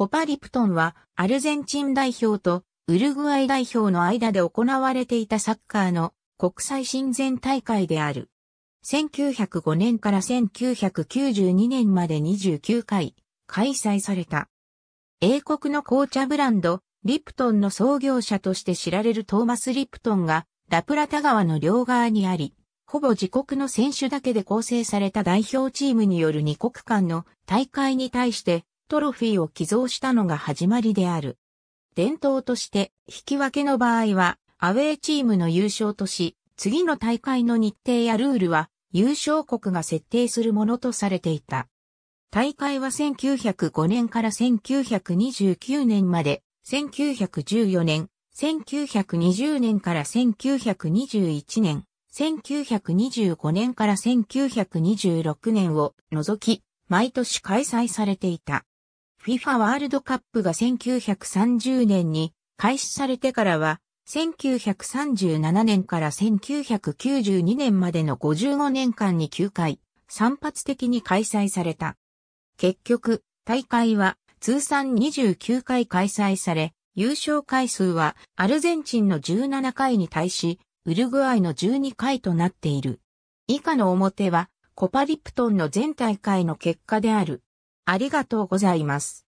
コパリプトンはアルゼンチン代表とウルグアイ代表の間で行われていたサッカーの国際親善大会である。1905年から1992年まで29回開催された。英国の紅茶ブランド、リプトンの創業者として知られるトーマス・リプトンがラプラタ川の両側にあり、ほぼ自国の選手だけで構成された代表チームによる二国間の大会に対してトロフィーを寄贈したのが始まりである。伝統として、引き分けの場合は、アウェーチームの優勝とし、次の大会の日程やルールは、優勝国が設定するものとされていた。大会は1905年から1929年まで、1914年、1920年から1921年、1925年から1926年を除き、毎年開催されていた。FIFA ワールドカップが1930年に開始されてからは、1937年から1992年までの55年間に9回、散発的に開催された。結局、大会は通算29回開催され、優勝回数はアルゼンチンの17回に対し、ウルグアイの12回となっている。以下の表は、コパリプトンの全大会の結果である。ありがとうございます。